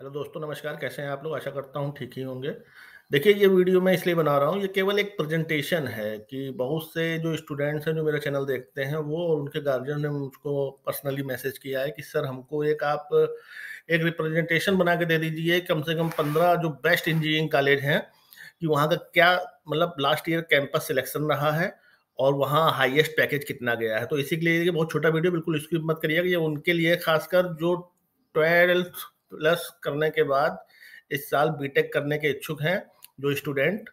hello दोस्तों नमस्कार कैसे हैं आप लोग आशा करता हूँ ठीक ही होंगे देखिए ये वीडियो मैं इसलिए बना रहा हूँ ये केवल एक प्रेजेंटेशन है कि बहुत से जो स्टूडेंट्स हैं जो मेरा चैनल देखते हैं वो और उनके गार्जियन ने मुझको पर्सनली मैसेज किया है कि सर हमको एक आप एक रिप्रेजेंटेशन बना के दे दीजिए कम से कम पंद्रह जो बेस्ट इंजीनियरिंग कॉलेज हैं कि वहाँ का क्या मतलब लास्ट ईयर कैंपस सिलेक्शन रहा है और वहाँ हाईएस्ट पैकेज कितना गया है तो इसी के लिए बहुत छोटा वीडियो बिल्कुल इसकी मत करिएगा ये उनके लिए खासकर जो ट्वेल्थ प्लस करने के बाद इस साल बीटेक करने के इच्छुक हैं जो स्टूडेंट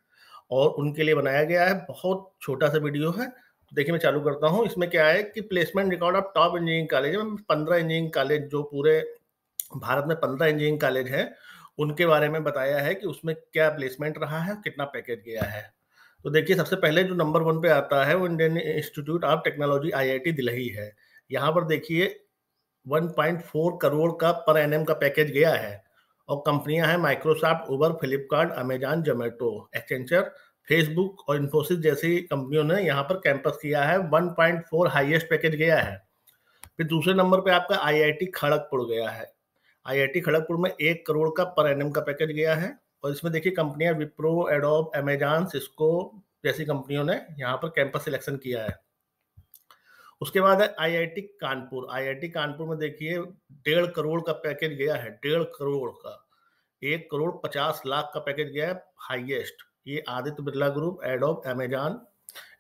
और उनके लिए बनाया गया है बहुत छोटा सा वीडियो है देखिए मैं चालू करता हूँ इसमें क्या है कि placement record of top engineering college में पंद्रह इंजीनियरिंग कॉलेज जो पूरे भारत में पंद्रह इंजीनियरिंग कॉलेज हैं उनके बारे में बताया है कि उसमें क्या प्लेसमेंट रहा है कितना पैकेज गया है तो देखिए सबसे पहले जो नंबर वन पे आता है वो Indian Institute of Technology IIT Delhi है यहाँ पर देखिए 1.4 करोड़ का पर एन का पैकेज गया है और कंपनियां हैं Microsoft Uber Flipkart Amazon Zomato Accenture Facebook और इन्फोसिस जैसी कंपनियों ने यहाँ पर कैंपस किया है 1.4 हाईएस्ट पैकेज गया है फिर दूसरे नंबर पे आपका आईआईटी खड़गपुर गया है आईआईटी खड़गपुर में एक करोड़ का पर एन का पैकेज गया है और इसमें देखिए कंपनियां विप्रो एडोब अमेजॉन सिस्को जैसी कंपनियों ने यहाँ पर कैंपस सिलेक्शन किया है उसके बाद है आईआईटी कानपुर आईआईटी कानपुर में देखिए डेढ़ करोड़ का पैकेज गया है डेढ़ करोड़ का एक करोड़ पचास लाख का पैकेज गया है हाईएस्ट ये Aditya Birla group Adobe Amazon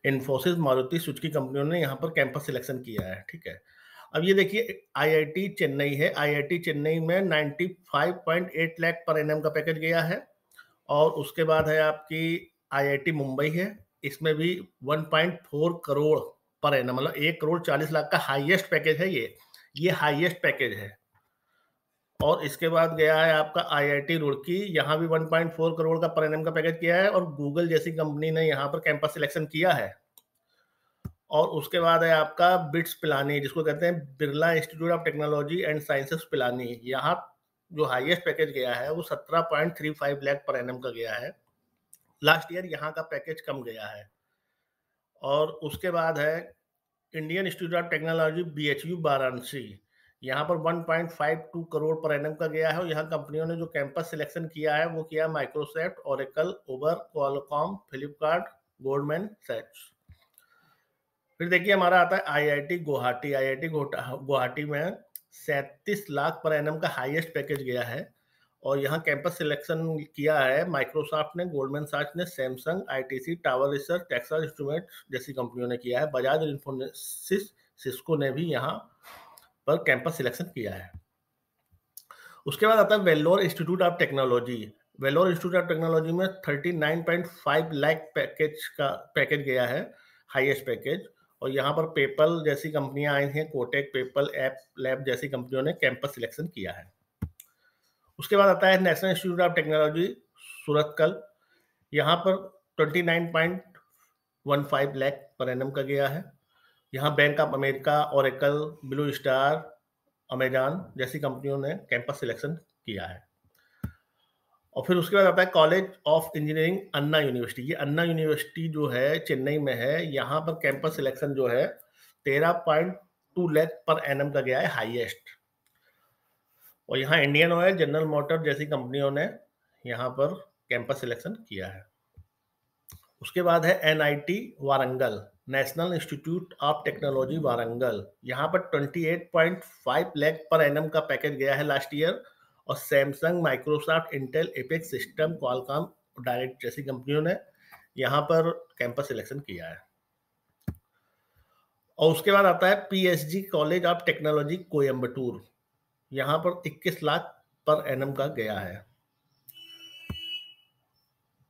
Infosys Maruti स्विच की कंपनियों ने यहाँ पर कैंपस सिलेक्शन किया है ठीक है अब ये देखिए आईआईटी चेन्नई है आईआईटी चेन्नई में 95.8 लाख पर एनएम का पैकेज गया है और उसके बाद है आपकी आईआईटी मुंबई है इसमें भी 1.4 करोड़ पर ना मतलब एक करोड़ चालीस लाख का हाईएस्ट पैकेज है ये ये हाईएस्ट पैकेज है और इसके बाद गया है आपका आईआईटी रुड़की यहाँ भी 1.4 करोड़ का पर एनम का पैकेज किया है और गूगल जैसी कंपनी ने यहाँ पर कैंपस सिलेक्शन किया है और उसके बाद है आपका बिट्स पिलानी जिसको कहते हैं Birla Institute of Technology and Sciences Pilani यहाँ जो हाईएस्ट पैकेज गया है वो फाइव लैख पर एनम का गया है लास्ट ईयर यहाँ का पैकेज कम गया है और उसके बाद है Indian Institute of Technology B H U Varanasi यहाँ पर 1.52 करोड़ पर एनम का गया है और यहाँ कंपनियों ने जो कैंपस सिलेक्शन किया है वो किया Microsoft Oracle Uber Qualcomm Flipkart Goldman सेट्स फिर देखिए हमारा आता है आईआईटी गुवाहाटी आईआईटी गुवाहाटी में सैंतीस लाख पर एनम का हाईएस्ट पैकेज गया है और यहाँ कैंपस सिलेक्शन किया है माइक्रोसॉफ्ट ने गोल्डमैन साच ने Samsung ITC Tower Research Texas instrument जैसी कंपनियों ने किया है बजाज इन्फोसिस सिस्को ने भी यहाँ पर कैंपस सिलेक्शन किया है उसके बाद आता है Vellore Institute of Technology Vellore Institute of Technology में thirty nine point five lakh package का पैकेज गया है हाईएस्ट पैकेज और यहाँ पर पेपल जैसी कंपनियाँ आई हैं कोटेक पेपल ऐप लैब जैसी कंपनियों ने कैंपस सिलेक्शन किया है उसके बाद आता है National Institute of Technology Surat कल यहाँ पर twenty nine point one five lakh पर एन का गया है यहाँ बैंक ऑफ अमेरिका और एकल ब्लू स्टार अमेजान जैसी कंपनियों ने कैंपस सिलेक्शन किया है और फिर उसके बाद आता है College of Engineering Anna University ये अन्ना यूनिवर्सिटी जो है चेन्नई में है यहाँ पर कैंपस सिलेक्शन जो है तेरह point two lakh per annum का गया है हाईएस्ट और यहाँ इंडियन ऑयल जनरल मोटर जैसी कंपनियों ने यहाँ पर कैंपस सिलेक्शन किया है उसके बाद है N Warangal National Institute of Technology Warangal यहाँ पर 28.5 लाख पर एनम का पैकेज गया है लास्ट ईयर और Samsung Microsoft Intel Apex system Qualcomm direct जैसी कंपनियों ने यहाँ पर कैंपस सिलेक्शन किया है और उसके बाद आता है PSG College of Technology Coimbatore यहाँ पर 21 लाख पर एनम का गया है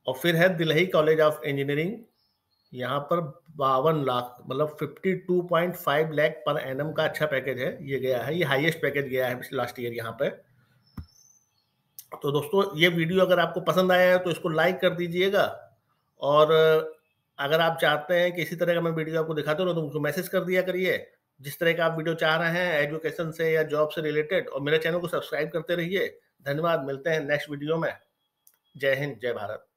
और फिर है दिल्ली कॉलेज ऑफ इंजीनियरिंग यहाँ पर बावन लाख मतलब 52.5 लाख पर एनम का अच्छा पैकेज है ये गया है ये हाईएस्ट पैकेज गया है पिछले लास्ट ईयर यहाँ पर तो दोस्तों ये वीडियो अगर आपको पसंद आया है तो इसको लाइक कर दीजिएगा और अगर आप चाहते हैं कि इसी तरह का मैं वीडियो आपको दिखाते रहूँ तो उनको मैसेज कर दिया करिए जिस तरह का आप वीडियो चाह रहे हैं एजुकेशन से या जॉब से रिलेटेड और मेरे चैनल को सब्सक्राइब करते रहिए धन्यवाद मिलते हैं नेक्स्ट वीडियो में जय हिंद जय भारत